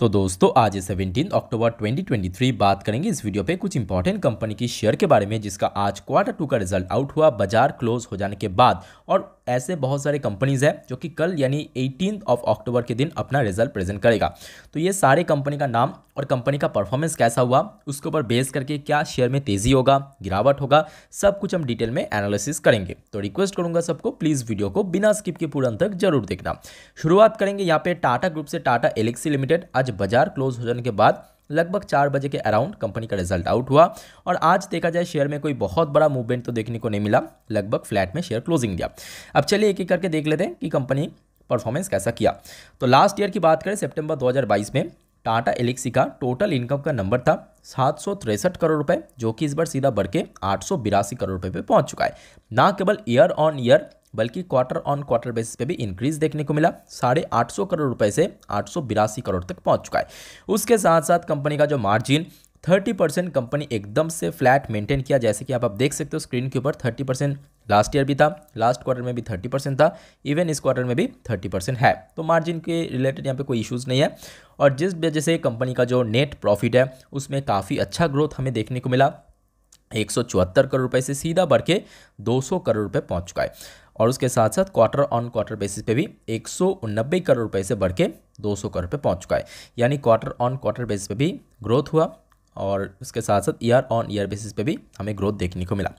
तो दोस्तों आज 17 अक्टूबर 2023 बात करेंगे इस वीडियो पे कुछ इंपॉर्टेंट कंपनी की शेयर के बारे में जिसका आज क्वार्टर टू का रिजल्ट आउट हुआ बाजार क्लोज हो जाने के बाद और ऐसे बहुत सारे कंपनीज़ है जो कि कल यानी एटीन ऑफ अक्टूबर के दिन अपना रिजल्ट प्रेजेंट करेगा तो ये सारे कंपनी का नाम और कंपनी का परफॉर्मेंस कैसा हुआ उसके ऊपर बेस करके क्या शेयर में तेज़ी होगा गिरावट होगा सब कुछ हम डिटेल में एनालिसिस करेंगे तो रिक्वेस्ट करूंगा सबको प्लीज़ वीडियो को बिना स्किप के पूरा तक जरूर देखना शुरुआत करेंगे यहाँ पे टाटा ग्रुप से टाटा एलेक्सी लिमिटेड आज बाजार क्लोज हो जाने के बाद लगभग चार बजे के अराउंड कंपनी का रिजल्ट आउट हुआ और आज देखा जाए शेयर में कोई बहुत बड़ा मूवमेंट तो देखने को नहीं मिला लगभग फ्लैट में शेयर क्लोजिंग दिया अब चलिए एक एक करके देख लेते हैं कि कंपनी परफॉर्मेंस कैसा किया तो लास्ट ईयर की बात करें सितंबर 2022 में टाटा एलेक्सी का टोटल इनकम का नंबर था सात करोड़ रुपए जो कि इस बार सीधा बढ़ के आठ करोड़ रुपए पे पहुंच चुका है ना केवल ईयर ऑन ईयर बल्कि क्वार्टर ऑन क्वार्टर बेसिस पे भी इंक्रीज देखने को मिला साढ़े आठ सौ करोड़ रुपए से आठ करोड़ तक पहुंच चुका है उसके साथ साथ कंपनी का जो मार्जिन 30 परसेंट कंपनी एकदम से फ्लैट मेंटेन किया जैसे कि आप आप देख सकते हो स्क्रीन के ऊपर 30 परसेंट लास्ट ईयर भी था लास्ट क्वार्टर में भी थर्टी परसेंट था इवन इस क्वार्टर में भी थर्टी परसेंट है तो मार्जिन के रिलेटेड यहाँ पे कोई इश्यूज़ नहीं है और जिस वजह से कंपनी का जो नेट प्रॉफिट है उसमें काफ़ी अच्छा ग्रोथ हमें देखने को मिला एक करोड़ रुपए से सीधा बढ़ के दो करोड़ रुपये पहुँच चुका है और उसके साथ साथ क्वार्टर ऑन क्वार्टर बेसिस पे भी एक करोड़ रुपए से बढ़ के दो करोड़ रुपये पहुंच चुका है यानी क्वार्टर ऑन क्वार्टर बेसिस पे भी ग्रोथ हुआ और इसके साथ साथ ईयर ऑन ईयर बेसिस पे भी हमें ग्रोथ देखने को मिला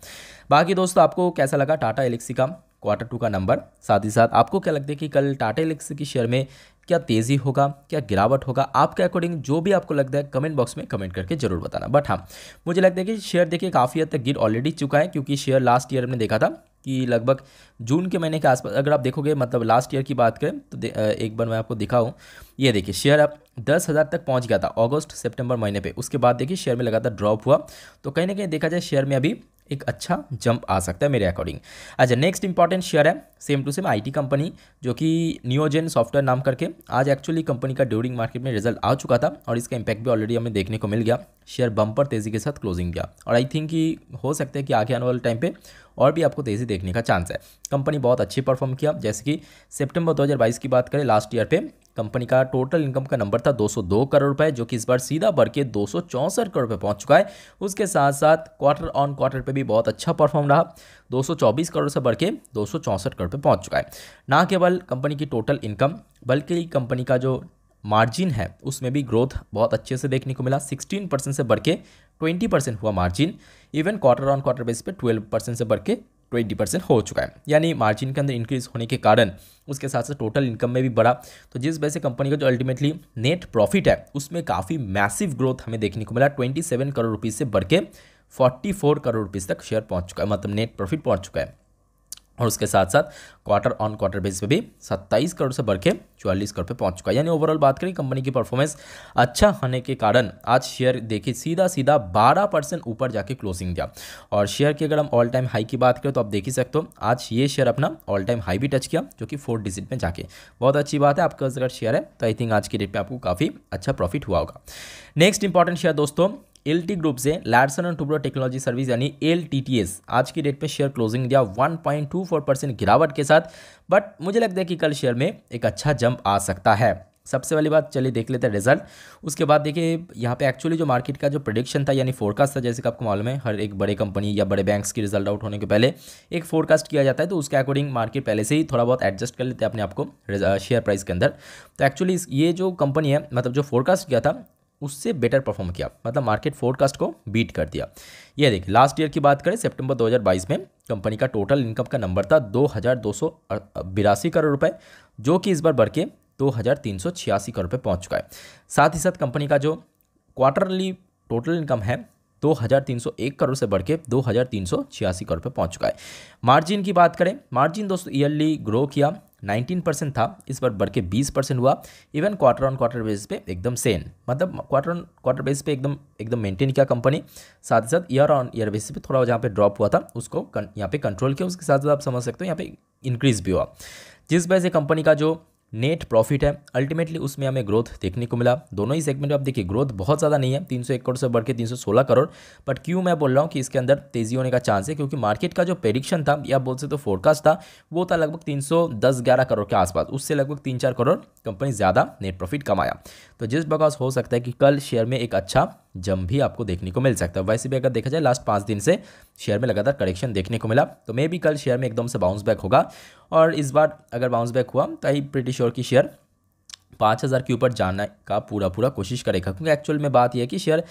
बाकी दोस्तों आपको कैसा लगा टाटा एलेक्सी का क्वार्टर टू का नंबर साथ ही साथ आपको क्या लगता है कि कल टाटा एलेक्सी के शेयर में क्या तेज़ी होगा क्या गिरावट होगा आपके अकॉर्डिंग जो भी आपको लगता है कमेंट बॉक्स में कमेंट करके जरूर बताना बट हाँ मुझे लगता है कि शेयर देखिए काफ़ी हद तक गिर ऑलरेडी चुका है क्योंकि शेयर लास्ट ईयर हमने देखा था कि लगभग जून के महीने के आसपास अगर आप देखोगे मतलब लास्ट ईयर की बात करें तो एक बार मैं आपको दिखाऊँ ये देखिए शेयर अब दस हज़ार तक पहुंच गया था अगस्त सितंबर महीने पे उसके बाद देखिए शेयर में लगातार ड्रॉप हुआ तो कहीं ना कहीं देखा जाए शेयर में अभी एक अच्छा जंप आ सकता है मेरे अकॉर्डिंग अच्छा नेक्स्ट इंपॉर्टेंट शेयर है same to same IT company जो कि न्योजेन सॉफ्टवेयर नाम करके आज एक्चुअली कंपनी का ड्यूरिंग मार्केट में रिजल्ट आ चुका था और इसका इंपैक्ट भी ऑलरेडी हमें देखने को मिल गया शेयर बम्पर तेज़ी के साथ क्लोजिंग गया और आई थिंक कि हो सकता है कि आगे आने वाले टाइम पर और भी आपको तेज़ी देखने का चांस है कंपनी बहुत अच्छी परफॉर्म किया जैसे कि सेप्टेम्बर दो की बात करें लास्ट ईयर पर कंपनी का टोटल इनकम का नंबर था 202 करोड़ रुपए जो कि इस बार सीधा बढ़ के दो करोड़ रुपए पहुंच चुका है उसके साथ साथ क्वार्टर ऑन क्वार्टर पे भी बहुत अच्छा परफॉर्म रहा 224 करोड़ से बढ़ के दो करोड़ पे पहुंच चुका है ना केवल कंपनी की टोटल इनकम बल्कि कंपनी का जो मार्जिन है उसमें भी ग्रोथ बहुत अच्छे से देखने को मिला सिक्सटीन परसेंट से बढ़ के 20 परसेंट हुआ margin even quarter on quarter base पे 12 परसेंट से बढ़ के ट्वेंटी परसेंट हो चुका है यानी मार्जिन के अंदर इंक्रीज होने के कारण उसके साथ साथ टोटल इनकम में भी बढ़ा तो जिस वजह से कंपनी का जो अल्टीमेटली नेट प्रॉफिट है उसमें काफ़ी मैसिव ग्रोथ हमें देखने को मिला ट्वेंटी सेवन करोड़ रुपीज़ से बढ़ के फोर्टी फोर करोड़ रुपीज़ तक शेयर पहुँच चुका है मतलब नेट प्रॉफिट पहुँच चुका है और उसके साथ साथ क्वार्टर ऑन क्वार्टर बेस पे भी 27 करोड़ से बढ़ के चौवालीस करोड़ पे पहुंच चुका है यानी ओवरऑल बात करें कंपनी की परफॉर्मेंस अच्छा होने के कारण आज शेयर देखिए सीधा सीधा 12 परसेंट ऊपर जाके क्लोजिंग दिया और शेयर की अगर हम ऑल टाइम हाई की बात करें तो आप देख ही सकते हो आज ये शेयर अपना ऑल टाइम हाई भी टच किया जो कि फोर्थ डिजिट में जाके बहुत अच्छी बात है आपका अगर शेयर है तो आई थिंक आज की डेट में आपको काफ़ी अच्छा प्रॉफिट हुआ होगा नेक्स्ट इंपॉर्टेंट शेयर दोस्तों एल टी ग्रुप से Larsen and Toubro technology service यानी एल आज की डेट में शेयर क्लोजिंग दिया 1.24 परसेंट गिरावट के साथ बट मुझे लगता है कि कल शेयर में एक अच्छा जंप आ सकता है सबसे पहली बात चलिए देख लेते हैं रिजल्ट उसके बाद देखिए यहाँ पे एक्चुअली जो मार्केट का जो प्रोडिक्शन था यानी फोरकास्ट था जैसे कि आपको मालूम है हर एक बड़े कंपनी या बड़े बैंक्स की रिजल्ट आउट होने के पहले एक फोरकास्ट किया जाता है तो उसके अकॉर्डिंग मार्केट पहले से ही थोड़ा बहुत एडजस्ट कर लेते हैं अपने आपको शेयर प्राइस के अंदर तो एक्चुअली ये जो कंपनी है मतलब जो फोरकास्ट किया था उससे बेटर परफॉर्म किया मतलब मार्केट फोरकास्ट को बीट कर दिया ये देखिए लास्ट ईयर की बात करें सितंबर 2022 में कंपनी का टोटल इनकम का नंबर था दो करोड़ रुपए जो कि इस बार बढ़ के दो करोड़ रुपये पहुँच चुका है साथ ही साथ कंपनी का जो क्वार्टरली टोटल इनकम है 2301 करोड़ से बढ़ के दो करोड़ पे पहुंच चुका है मार्जिन की बात करें मार्जिन दोस्तों ईयरली ग्रो किया 19 परसेंट था इस बार बढ़ के बीस परसेंट हुआ even quarter on quarter base पे एकदम सेम मतलब क्वार्टर ऑन क्वार्टर बेस पे एकदम एकदम मेंटेन किया कंपनी साथ ही साथ ईयर ऑन ईयर बेस पे थोड़ा जहाँ पे ड्रॉप हुआ था उसको यहाँ पे कंट्रोल किया उसके साथ साथ आप समझ सकते हो यहाँ पे इंक्रीज भी हुआ जिस वजह से कंपनी का जो नेट प्रॉफिट है अल्टीमेटली उसमें हमें ग्रोथ देखने को मिला दोनों ही सेगमेंट में आप देखिए ग्रोथ बहुत ज़्यादा नहीं है तीन सौ एक करोड़ से बढ़ के तीन सौ सोलह करोड़ बट क्यों मैं बोल रहा हूँ कि इसके अंदर तेज़ी होने का चांस है क्योंकि मार्केट का जो प्रेडिक्शन था या बोल से तो फोरकास्ट था वो था लगभग तीन सौ दस ग्यारह करोड़ के आसपास उससे लगभग तीन चार करोड़ कंपनी ज़्यादा नेट प्रॉफिट कमाया तो जिस बकॉज हो सकता है कि कल शेयर में एक अच्छा जम भी आपको देखने को मिल सकता है वैसे भी अगर देखा जाए लास्ट पाँच दिन से शेयर में लगातार करेक्शन देखने को मिला तो मे भी कल शेयर में एकदम से बाउंस बैक होगा और इस बार अगर बाउंस बैक हुआ तो आई प्रिटी श्योर शेयर पाँच हज़ार के ऊपर जाने का पूरा पूरा कोशिश करेगा क्योंकि एक्चुअल में बात यह है कि शेयर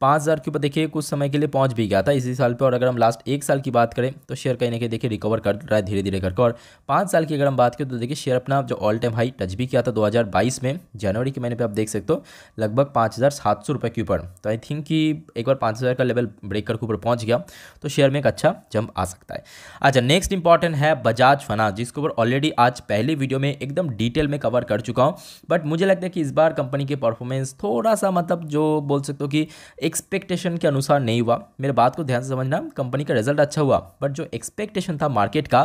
पाँच हज़ार के ऊपर देखिए कुछ समय के लिए पहुंच भी गया था इसी साल पे और अगर हम लास्ट एक साल की बात करें तो शेयर कहीं ना कहीं देखिए रिकवर कर रहा है धीरे धीरे करके और पाँच साल की अगर हम बात करें तो देखिए शेयर अपना जो ऑल टाइम हाई टच भी किया था दो में जनवरी के महीने पर आप देख सकते हो लगभग पाँच हज़ार के ऊपर तो आई थिंक कि एक बार पाँच का लेवल ब्रेक करके ऊपर पहुँच गया तो शेयर में एक अच्छा जंप आ सकता है अच्छा नेक्स्ट इंपॉर्टेंट है बजाज फना जिसके ऊपर ऑलरेडी आज पहले वीडियो में एकदम डिटेल में कवर कर चुका हूँ बट मुझे लगता है कि इस बार कंपनी की परफॉर्मेंस थोड़ा सा मतलब जो बोल सकते हो कि एक्सपेक्टेशन के अनुसार नहीं हुआ मेरे बात को ध्यान से समझना कंपनी का रिजल्ट अच्छा हुआ बट जो एक्सपेक्टेशन था मार्केट का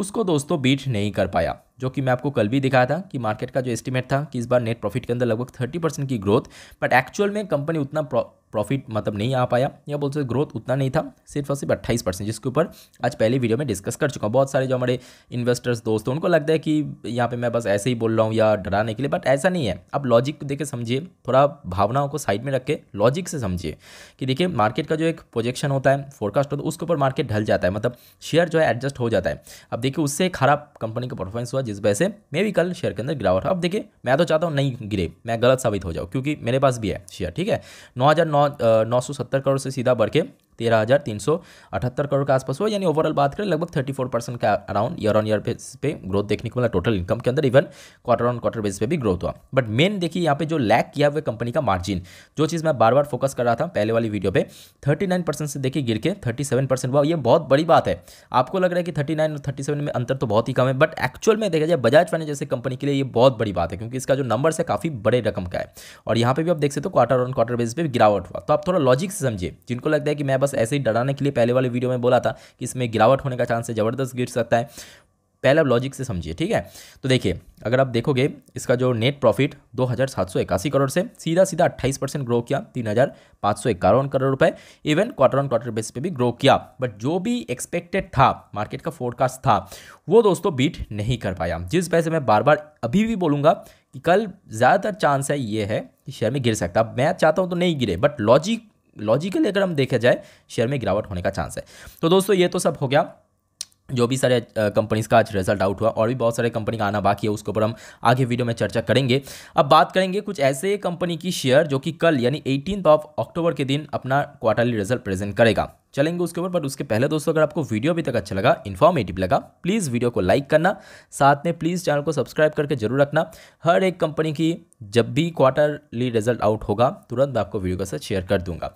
उसको दोस्तों बीट नहीं कर पाया जो कि मैं आपको कल भी दिखाया था कि मार्केट का जो एस्टिमेट था कि इस बार नेट प्रॉफिट के अंदर लगभग थर्टी परसेंट की ग्रोथ बट एक्चुअल में कंपनी उतना प्रॉफिट मतलब नहीं आ पाया या बोल सकते ग्रोथ उतना नहीं था सिर्फ और सिर्फ अट्ठाईस परसेंट जिसके ऊपर आज पहले वीडियो में डिस्कस कर चुका हूँ बहुत सारे जो हमारे इन्वेस्टर्स दोस्त हैं उनको लगता है कि यहाँ पे मैं बस ऐसे ही बोल रहा हूँ या डराने के लिए बट ऐसा नहीं है आप लॉजिक को देखे समझिए थोड़ा भावनाओं को साइड में रख के लॉजिक से समझिए कि देखिए मार्केट का जो एक प्रोजेक्शन होता है फोरकास्ट होता है उसके ऊपर मार्केट ढल जाता है मतलब शेयर जो है एडजस्ट हो जाता है अब देखिए उससे खराब कंपनी का परफॉर्मेंस हुआ जिस वजह से मे भी कल शेयर के अंदर गिरावट अब देखिए मैं तो चाहता हूँ नहीं गिरे मैं गलत साबित हो जाऊँ क्योंकि मेरे पास भी है शेयर ठीक है नौ हज़ार नौ नौ सौ सत्तर करोड़ से सीधा बढ़ के तेरह हज़ार तीन सौ अठहत्तर करोड़ के आसपास हुआ यानी ओवरऑल बात करें लगभग थर्टी फोर परसेंट का around year on year base पे ग्रोथ देखने को मिला टोटल इनकम के अंदर even quarter on quarter base पे भी ग्रोथ हुआ बट मेन देखिए यहाँ पे जो लैक किया हुआ कंपनी का मार्जिन जो चीज़ मैं बार बार फोकस कर रहा था पहले वाली वीडियो पे थर्टी नाइन परसेंट से देखिए गिर के थर्टी सेवन परसेंट हुआ ये बहुत बड़ी बात है आपको लग रहा है कि थर्टी नाइन और थर्टी सेवन में अंतर तो बहुत ही कम है बट एक्चुअल में देखा जाए बजाज फाइनेंस जैसे कंपनी के लिए ये बहुत बड़ी बात है क्योंकि इसका जो नंबर है काफ़ी बड़े रकम का है और यहाँ पे भी आप देख सकते हो क्वार्टर ऑन क्वार्टर बेस पर गिरावट हुआ तो आप थोड़ा लॉजिक से समझिए जिनको लगता है कि मैं बस ऐसे ही डराने के लिए पहले वाले वीडियो में बोला था कि इसमें गिरावट होने का चांस है ज़बरदस्त गिर सकता है पहले आप लॉजिक से समझिए ठीक है तो देखिए अगर आप देखोगे इसका जो नेट प्रॉफिट दो हज़ार सात सौ इक्यासी करोड़ से सीधा सीधा अट्ठाईस परसेंट ग्रो किया तीन हज़ार पाँच सौ इक्यावन करोड़ रुपए even quarter on quarter base पे भी ग्रो किया बट जो भी एक्सपेक्टेड था मार्केट का फोरकास्ट था वो दोस्तों बीट नहीं कर पाया जिस वजह से मैं बार बार अभी भी बोलूँगा कि कल ज़्यादातर चांस है ये है कि शेयर में गिर सकता मैं चाहता हूँ तो नहीं गिरे बट लॉजिक लॉजिकली अगर हम देखा जाए शेयर में गिरावट होने का चांस है तो दोस्तों ये तो सब हो गया जो भी सारे कंपनीज का आज रिजल्ट आउट हुआ और भी बहुत सारे कंपनी का आना बाकी है उसके ऊपर हम आगे वीडियो में चर्चा करेंगे अब बात करेंगे कुछ ऐसे कंपनी की शेयर जो कि कल यानी एटीन ऑफ अक्टूबर के दिन अपना क्वार्टरली रिजल्ट प्रेजेंट करेगा चलेंगे उसके ऊपर बट उसके पहले दोस्तों अगर आपको वीडियो अभी तक अच्छा लगा इन्फॉर्मेटिव लगा प्लीज़ वीडियो को लाइक करना साथ में प्लीज़ चैनल को सब्सक्राइब करके जरूर रखना हर एक कंपनी की जब भी क्वार्टरली रिजल्ट आउट होगा तुरंत मैं आपको वीडियो के साथ शेयर कर दूंगा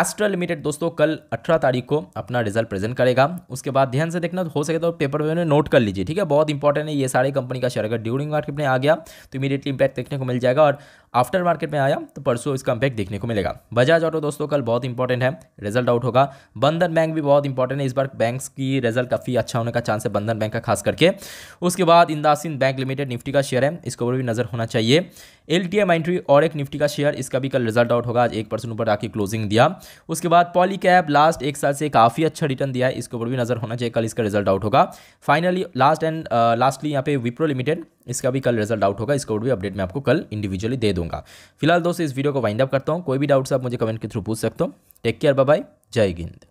एस्ट्रा लिमिटेड दोस्तों कल 18 तारीख को अपना रिजल्ट प्रेजेंट करेगा उसके बाद ध्यान से देखना हो सके तो पेपर में नोट कर लीजिए ठीक है बहुत इंपॉर्टेंट है ये सारी कंपनी का शेयर अगर ड्यूरिंग मार्केट में आ गया तो इमीडिएटली इंपैक्ट देखने को मिल जाएगा और आफ्टर मार्केट में आया तो परसों इसका कमबैक देखने को मिलेगा बजाज ऑटो दोस्तों कल बहुत इंपॉर्टेंट है रिजल्ट आउट होगा बंधन बैंक भी बहुत इंपॉर्टेंट है इस बार बैंक्स की रिजल्ट काफ़ी अच्छा होने का चांस है बंधन बैंक का खास करके उसके बाद इंदासिन बैंक लिमिटेड निफ्टी का शेयर है इसके ऊपर भी नज़र होना चाहिए एल टी एम एंट्री और एक निफ्टी का शेयर इसका भी कल रिजल्ट आउट होगा आज एक परसेंट ऊपर आके क्लोजिंग दिया उसके बाद पॉली कैब लास्ट एक साल से काफ़ी अच्छा रिटर्न दिया है इसके ऊपर भी नज़र होना चाहिए कल इसका रिजल्ट आउट होगा फाइनली लास्ट एंड लास्टली यहाँ पे विप्रो लिमिटेड इसका भी कल रिजल्ट आउट होगा इसका भी अपडेट मैं आपको कल इंडिविजुअली दे दूँ दूंगा फिलहाल दोस्तों इस वीडियो को वाइंड अप करता हूँ कोई भी डाउट्स आप मुझे कमेंट के थ्रू पूछ सकते हो टेक केयर बाय जय हिंद